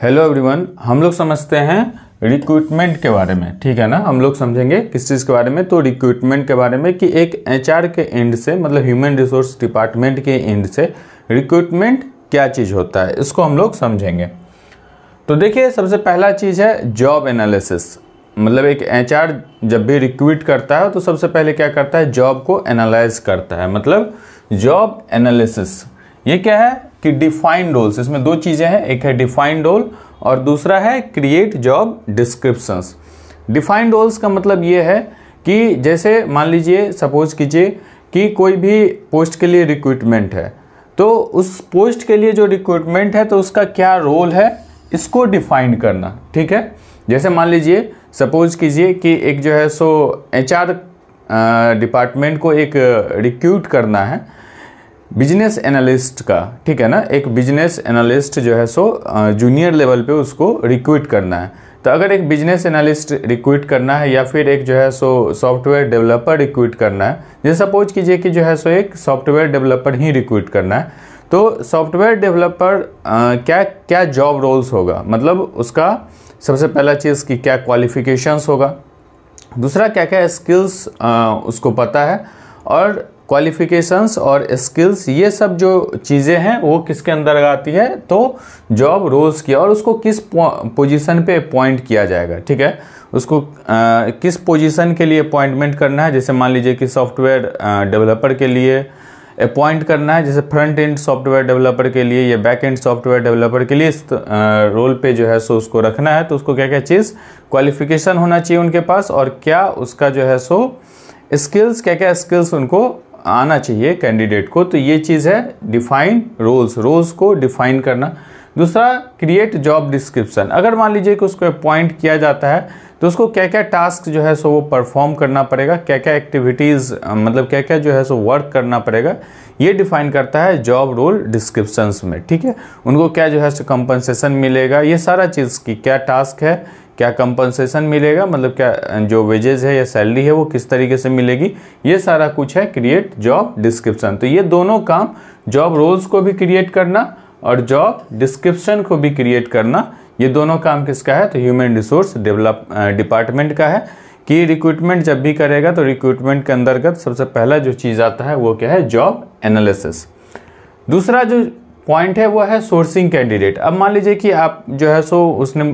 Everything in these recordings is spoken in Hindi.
हेलो एवरीवन हम लोग समझते हैं रिक्रूटमेंट के बारे में ठीक है ना हम लोग समझेंगे किस चीज़ के बारे में तो रिक्रूटमेंट के बारे में कि एक एचआर के एंड से मतलब ह्यूमन रिसोर्स डिपार्टमेंट के एंड से रिक्रूटमेंट क्या चीज़ होता है इसको हम लोग समझेंगे तो देखिए सबसे पहला चीज़ है जॉब एनालिसिस मतलब एक एच जब भी रिक्रूट करता है तो सबसे पहले क्या करता है जॉब को एनालाइज करता है मतलब जॉब एनालिसिस ये क्या है कि डिफाइंड रोल्स इसमें दो चीज़ें हैं एक है डिफाइंड रोल और दूसरा है create job descriptions defined roles का मतलब ये है कि जैसे मान लीजिए सपोज कीजिए कि कोई भी पोस्ट के लिए रिक्रूटमेंट है तो उस पोस्ट के लिए जो रिक्रूटमेंट है तो उसका क्या रोल है इसको डिफाइन करना ठीक है जैसे मान लीजिए सपोज कीजिए कि एक जो है सो एचआर डिपार्टमेंट को एक रिक्यूट करना है बिजनेस एनालिस्ट का ठीक है ना एक बिजनेस एनालिस्ट जो है सो जूनियर लेवल पे उसको रिक्रूट करना है तो अगर एक बिजनेस एनालिस्ट रिक्रूट करना है या फिर एक जो है सो सॉफ्टवेयर डेवलपर रिक्रूट करना है जैसे सपोज कीजिए कि जो है सो एक सॉफ्टवेयर डेवलपर ही रिक्रूट करना है तो सॉफ्टवेयर डेवलपर क्या क्या जॉब रोल्स होगा मतलब उसका सबसे पहला चीज़ कि क्या क्वालिफिकेशंस होगा दूसरा क्या क्या स्किल्स उसको पता है और क्वालिफिकेशंस और स्किल्स ये सब जो चीज़ें हैं वो किसके अंदर आती है तो जॉब रोल्स की और उसको किस पोजीशन पे अपॉइंट किया जाएगा ठीक है उसको आ, किस पोजीशन के लिए अपॉइंटमेंट करना है जैसे मान लीजिए कि सॉफ्टवेयर डेवलपर के लिए अपॉइंट करना है जैसे फ्रंट एंड सॉफ्टवेयर डेवलपर के लिए या बैक एंड सॉफ्टवेयर डेवलपर के लिए इस रोल पे जो है सो उसको रखना है तो उसको क्या क्या चीज़ क्वालिफिकेशन होना चाहिए उनके पास और क्या उसका जो है सो स्किल्स क्या क्या स्किल्स उनको आना चाहिए कैंडिडेट को तो ये चीज़ है डिफाइन रोल्स रोल्स को डिफाइन करना दूसरा क्रिएट जॉब डिस्क्रिप्शन अगर मान लीजिए कि उसको अपॉइंट किया जाता है तो उसको क्या क्या टास्क जो है सो वो परफॉर्म करना पड़ेगा क्या क्या एक्टिविटीज़ मतलब क्या क्या जो है सो वर्क करना पड़ेगा ये डिफाइन करता है जॉब रोल डिस्क्रिप्शंस में ठीक है उनको क्या जो है सो कंपनसेशन मिलेगा ये सारा चीज़ की क्या टास्क है क्या कंपनसेशन मिलेगा मतलब क्या जो वेजेज है या सैलरी है वो किस तरीके से मिलेगी ये सारा कुछ है क्रिएट जॉब डिस्क्रिप्शन तो ये दोनों काम जॉब रोल्स को भी क्रिएट करना और जॉब डिस्क्रिप्शन को भी क्रिएट करना ये दोनों काम किसका है तो ह्यूमन रिसोर्स डेवलप डिपार्टमेंट का है कि रिक्रूटमेंट जब भी करेगा तो रिक्रूटमेंट के अंतर्गत सबसे पहला जो चीज़ आता है वो क्या है जॉब एनालिसिस दूसरा जो पॉइंट है वो है सोर्सिंग कैंडिडेट अब मान लीजिए कि आप जो है सो उसने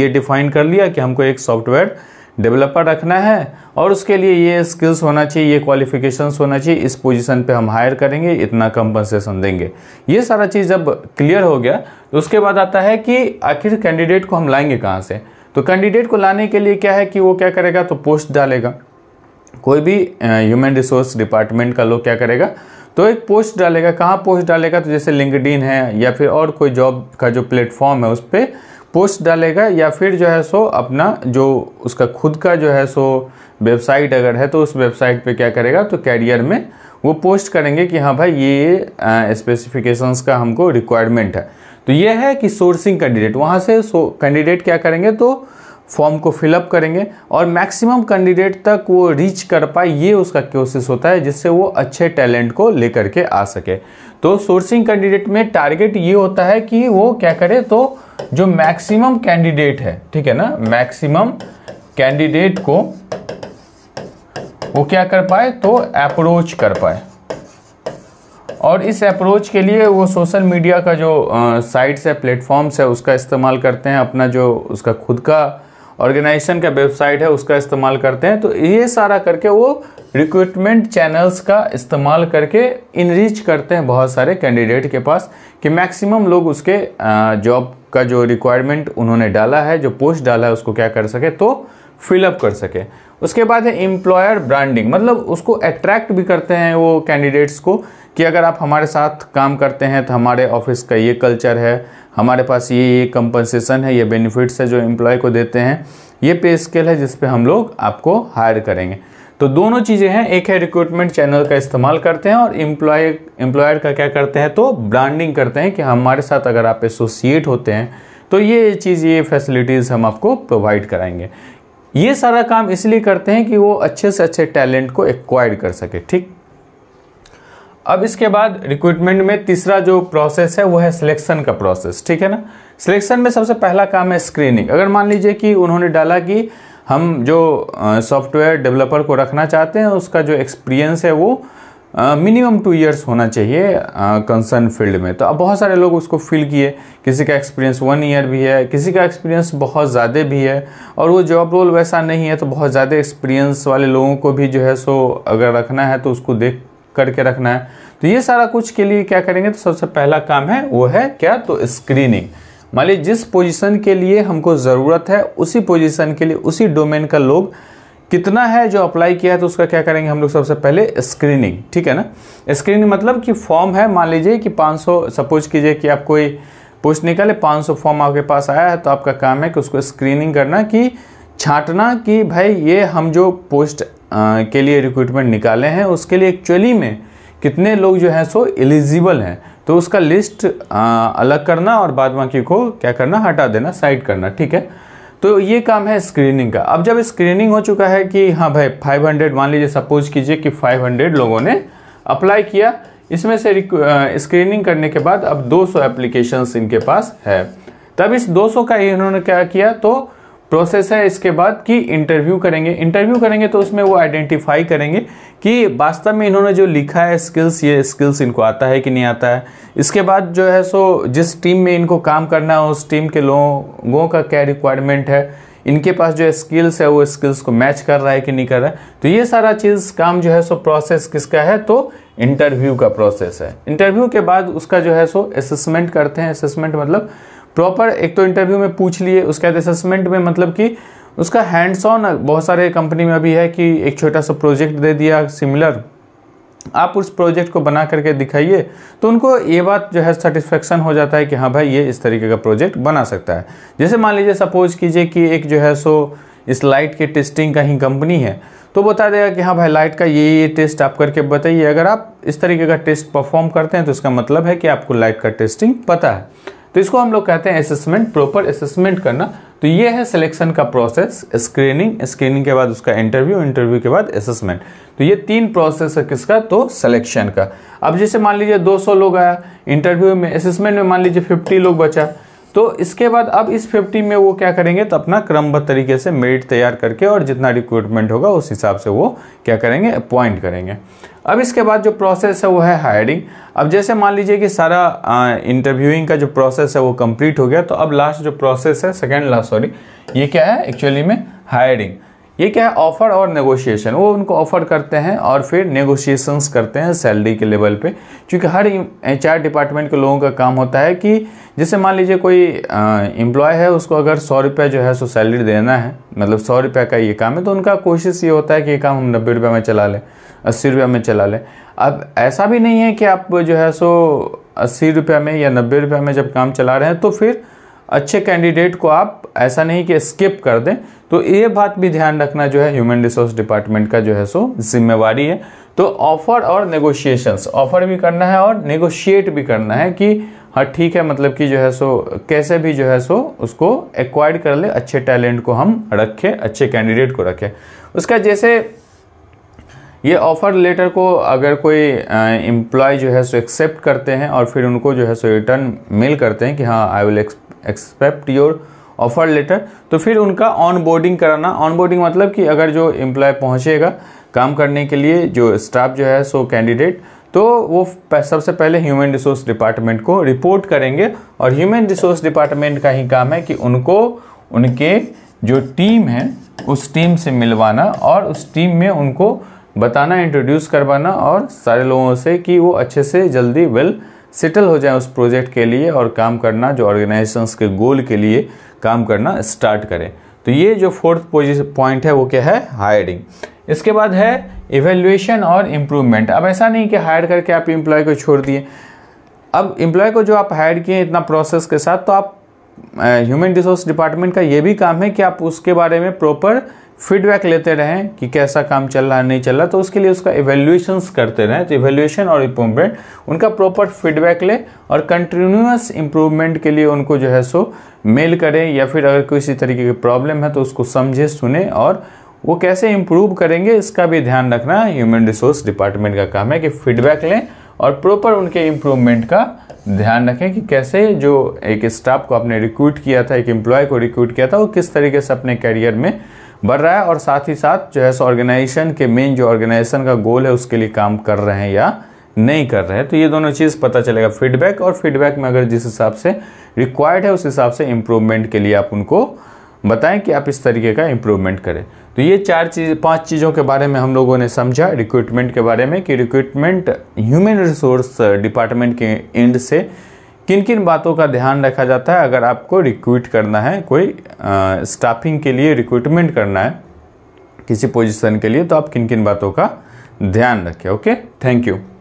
ये डिफाइन कर लिया कि हमको एक सॉफ्टवेयर डेवलपर रखना है और उसके लिए ये स्किल्स होना चाहिए ये क्वालिफिकेशंस होना चाहिए इस पोजीशन पे हम हायर करेंगे इतना कंपनसेशन देंगे ये सारा चीज़ जब क्लियर हो गया तो उसके बाद आता है कि आखिर कैंडिडेट को हम लाएंगे कहाँ से तो कैंडिडेट को लाने के लिए क्या है कि वो क्या करेगा तो पोस्ट डालेगा कोई भी ह्यूमन रिसोर्स डिपार्टमेंट का लोग क्या करेगा तो एक पोस्ट डालेगा कहाँ पोस्ट डालेगा तो जैसे लिंकडिन है या फिर और कोई जॉब का जो प्लेटफॉर्म है उस पर पोस्ट डालेगा या फिर जो है सो अपना जो उसका खुद का जो है सो वेबसाइट अगर है तो उस वेबसाइट पे क्या करेगा तो कैरियर में वो पोस्ट करेंगे कि हाँ भाई ये स्पेसिफिकेशंस का हमको रिक्वायरमेंट है तो ये है कि सोर्सिंग कैंडिडेट वहाँ से सो कैंडिडेट क्या करेंगे तो फॉर्म को फिलअप करेंगे और मैक्सिमम कैंडिडेट तक वो रीच कर पाए ये उसका कोशिश होता है जिससे वो अच्छे टैलेंट को लेकर के आ सके तो सोर्सिंग कैंडिडेट में टारगेट ये होता है कि वो क्या करे तो जो मैक्सिमम कैंडिडेट है ठीक है ना मैक्सिमम कैंडिडेट को वो क्या कर पाए तो अप्रोच कर पाए और इस अप्रोच के लिए वो सोशल मीडिया का जो साइट्स है प्लेटफॉर्म्स है उसका इस्तेमाल करते हैं अपना जो उसका खुद का ऑर्गेनाइजेशन का वेबसाइट है उसका इस्तेमाल करते हैं तो ये सारा करके वो रिक्रूटमेंट चैनल्स का इस्तेमाल करके इनरीच करते हैं बहुत सारे कैंडिडेट के पास कि मैक्सिमम लोग उसके जॉब का जो रिक्वायरमेंट उन्होंने डाला है जो पोस्ट डाला है उसको क्या कर सके तो फिलअप कर सके उसके बाद है एम्प्लॉयर ब्रांडिंग मतलब उसको अट्रैक्ट भी करते हैं वो कैंडिडेट्स को कि अगर आप हमारे साथ काम करते हैं तो हमारे ऑफिस का ये कल्चर है हमारे पास ये ये कंपनसेशन है ये बेनिफिट्स है जो एम्प्लॉय को देते हैं ये पे स्केल है जिसपे हम लोग आपको हायर करेंगे तो दोनों चीज़ें हैं एक है रिक्रूटमेंट चैनल का इस्तेमाल करते हैं और एम्प्लॉय एम्प्लॉयर का क्या करते हैं तो ब्रांडिंग करते हैं कि हमारे साथ अगर आप एसोसिएट होते हैं तो ये चीज़ ये फैसिलिटीज़ हम आपको प्रोवाइड कराएंगे ये सारा काम इसलिए करते हैं कि वो अच्छे से अच्छे टैलेंट को एक्वायर कर सके ठीक अब इसके बाद रिक्रूटमेंट में तीसरा जो प्रोसेस है वो है सिलेक्शन का प्रोसेस ठीक है ना सिलेक्शन में सबसे पहला काम है स्क्रीनिंग अगर मान लीजिए कि उन्होंने डाला कि हम जो सॉफ्टवेयर डेवलपर को रखना चाहते हैं उसका जो एक्सपीरियंस है वो मिनिमम टू इयर्स होना चाहिए कंसर्न फील्ड में तो अब बहुत सारे लोग उसको फिल किए किसी का एक्सपीरियंस वन ईयर भी है किसी का एक्सपीरियंस बहुत ज़्यादा भी है और वो जॉब रोल वैसा नहीं है तो बहुत ज़्यादा एक्सपीरियंस वाले लोगों को भी जो है सो अगर रखना है तो उसको देख करके रखना है तो ये सारा कुछ के लिए क्या करेंगे तो सबसे पहला काम है वो है क्या तो स्क्रीनिंग मान लीजिए जिस पोजीशन के लिए हमको ज़रूरत है उसी पोजीशन के लिए उसी डोमेन का लोग कितना है जो अप्लाई किया है तो उसका क्या करेंगे हम लोग सबसे पहले स्क्रीनिंग ठीक है ना स्क्रीनिंग मतलब कि फॉर्म है मान लीजिए कि 500 सपोज कीजिए कि आप कोई पोस्ट निकाले 500 फॉर्म आपके पास आया है तो आपका काम है कि उसको स्क्रीनिंग करना कि छांटना कि भाई ये हम जो पोस्ट के लिए रिक्रूटमेंट निकाले हैं उसके लिए एक्चुअली में कितने लोग जो हैं सो एलिजिबल हैं तो उसका लिस्ट अलग करना और बाद बाकी को क्या करना हटा देना साइड करना ठीक है तो ये काम है स्क्रीनिंग का अब जब स्क्रीनिंग हो चुका है कि हाँ भाई 500 मान लीजिए सपोज कीजिए कि 500 लोगों ने अप्लाई किया इसमें से स्क्रीनिंग करने के बाद अब 200 सौ इनके पास है तब इस 200 का इन्होंने क्या किया तो प्रोसेस है इसके बाद कि इंटरव्यू करेंगे इंटरव्यू करेंगे तो उसमें वो आइडेंटिफाई करेंगे कि वास्तव में इन्होंने जो लिखा है स्किल्स ये स्किल्स इनको आता है कि नहीं आता है इसके बाद जो है सो जिस टीम में इनको काम करना है उस टीम के लोगों का क्या रिक्वायरमेंट है इनके पास जो स्किल्स है वो स्किल्स को मैच कर रहा है कि नहीं कर रहा है तो ये सारा चीज़ काम जो है सो प्रोसेस किसका है तो इंटरव्यू का प्रोसेस है इंटरव्यू के बाद उसका जो है सो असेसमेंट करते हैं असेसमेंट मतलब प्रॉपर एक तो इंटरव्यू में पूछ लिए उसके बाद असेसमेंट में मतलब कि उसका हैंड्स ऑन बहुत सारे कंपनी में अभी है कि एक छोटा सा प्रोजेक्ट दे दिया सिमिलर आप उस प्रोजेक्ट को बना करके दिखाइए तो उनको ये बात जो है सेटिस्फेक्शन हो जाता है कि हाँ भाई ये इस तरीके का प्रोजेक्ट बना सकता है जैसे मान लीजिए सपोज कीजिए कि एक जो है सो इस लाइट के टेस्टिंग का ही कंपनी है तो बता देगा कि हाँ भाई लाइट का ये ये टेस्ट आप करके बताइए अगर आप इस तरीके का टेस्ट परफॉर्म करते हैं तो इसका मतलब है कि आपको लाइट का टेस्टिंग पता है तो इसको हम लोग कहते हैं असेसमेंट प्रॉपर असेसमेंट करना तो ये है सिलेक्शन का प्रोसेस स्क्रीनिंग स्क्रीनिंग के बाद उसका इंटरव्यू इंटरव्यू के बाद असेसमेंट तो ये तीन प्रोसेस है किसका तो सिलेक्शन का अब जैसे मान लीजिए 200 लोग आया इंटरव्यू में असेसमेंट में मान लीजिए 50 लोग बचा तो इसके बाद अब इस 50 में वो क्या करेंगे तो अपना क्रमबद्ध तरीके से मेरिट तैयार करके और जितना रिक्रूटमेंट होगा उस हिसाब से वो क्या करेंगे अपॉइंट करेंगे अब इसके बाद जो प्रोसेस है वो है हायरिंग अब जैसे मान लीजिए कि सारा इंटरव्यूइंग का जो प्रोसेस है वो कंप्लीट हो गया तो अब लास्ट जो प्रोसेस है सेकेंड लास्ट सॉरी ये क्या है एक्चुअली में हायरिंग ये क्या है ऑफ़र और नेगोशिएशन वो उनको ऑफ़र करते हैं और फिर नेगोशिएशंस करते हैं सैलरी के लेवल पे क्योंकि हर एच डिपार्टमेंट के लोगों का काम होता है कि जैसे मान लीजिए कोई एम्प्लॉय है उसको अगर सौ रुपये जो है सो सैलरी देना है मतलब सौ रुपये का ये काम है तो उनका कोशिश ये होता है कि ये काम हम नब्बे रुपये में चला लें अस्सी रुपये में चला लें अब ऐसा भी नहीं है कि आप जो है सो अस्सी रुपये में या नब्बे रुपये में जब काम चला रहे हैं तो फिर अच्छे कैंडिडेट को आप ऐसा नहीं कि स्किप कर दें तो ये बात भी ध्यान रखना जो है ह्यूमन रिसोर्स डिपार्टमेंट का जो है सो जिम्मेवारी है तो ऑफ़र और नेगोशिएशंस ऑफ़र भी करना है और नेगोशिएट भी करना है कि हाँ ठीक है मतलब कि जो है सो कैसे भी जो है सो उसको एक्वायर कर ले अच्छे टैलेंट को हम रखें अच्छे कैंडिडेट को रखें उसका जैसे ये ऑफ़र लेटर को अगर कोई एम्प्लॉय जो है सो एक्सेप्ट करते हैं और फिर उनको जो है सो रिटर्न मेल करते हैं कि हाँ I will ex accept your offer letter तो फिर उनका ऑन बोर्डिंग कराना ऑन बोर्डिंग मतलब कि अगर जो एम्प्लॉय पहुँचेगा काम करने के लिए जो स्टाफ जो है सो कैंडिडेट तो वो सबसे पहले ह्यूमन रिसोर्स डिपार्टमेंट को रिपोर्ट करेंगे और ह्यूमन रिसोर्स डिपार्टमेंट का ही काम है कि उनको उनके जो टीम है उस टीम से मिलवाना और उस टीम में उनको बताना इंट्रोड्यूस करवाना और सारे लोगों से कि वो अच्छे से जल्दी वेल well सेटल हो जाएं उस प्रोजेक्ट के लिए और काम करना जो ऑर्गेनाइजेशंस के गोल के लिए काम करना स्टार्ट करें तो ये जो फोर्थ पोजिशन पॉइंट है वो क्या है हायरिंग इसके बाद है इवेल्युएशन और इम्प्रूवमेंट अब ऐसा नहीं कि हायर करके आप इम्प्लॉय को छोड़ दिए अब इम्प्लॉय को जो आप हायर किए इतना प्रोसेस के साथ तो आप ह्यूमन रिसोर्स डिपार्टमेंट का ये भी काम है कि आप उसके बारे में प्रॉपर फीडबैक लेते रहें कि कैसा काम चल रहा है नहीं चल रहा तो उसके लिए उसका एवेल्यूशंस करते रहें तो इवेल्यूशन और इम्प्रूवमेंट उनका प्रॉपर फीडबैक लें और कंटिन्यूस इम्प्रूवमेंट के लिए उनको जो है सो मेल करें या फिर अगर किसी तरीके की प्रॉब्लम है तो उसको समझें सुने और वो कैसे इम्प्रूव करेंगे इसका भी ध्यान रखना ह्यूमन रिसोर्स डिपार्टमेंट का काम है कि फीडबैक लें और प्रॉपर उनके इम्प्रूवमेंट का ध्यान रखें कि कैसे जो एक स्टाफ को आपने रिक्रूट किया था एक एम्प्लॉय को रिक्रूट किया था वो किस तरीके से अपने करियर में बढ़ रहा है और साथ ही साथ जो है सो ऑर्गेनाइजेशन के मेन जो ऑर्गेनाइजेशन का गोल है उसके लिए काम कर रहे हैं या नहीं कर रहे हैं तो ये दोनों चीज़ पता चलेगा फीडबैक और फीडबैक में अगर जिस हिसाब से रिक्वायर्ड है उस हिसाब से इम्प्रूवमेंट के लिए आप उनको बताएं कि आप इस तरीके का इम्प्रूवमेंट करें तो ये चार चीज़ पांच चीज़ों के बारे में हम लोगों ने समझा रिक्रूटमेंट के बारे में कि रिक्रूटमेंट ह्यूमन रिसोर्स डिपार्टमेंट के एंड से किन किन बातों का ध्यान रखा जाता है अगर आपको रिक्रूट करना है कोई स्टाफिंग के लिए रिक्रूटमेंट करना है किसी पोजीशन के लिए तो आप किन किन बातों का ध्यान रखें ओके थैंक यू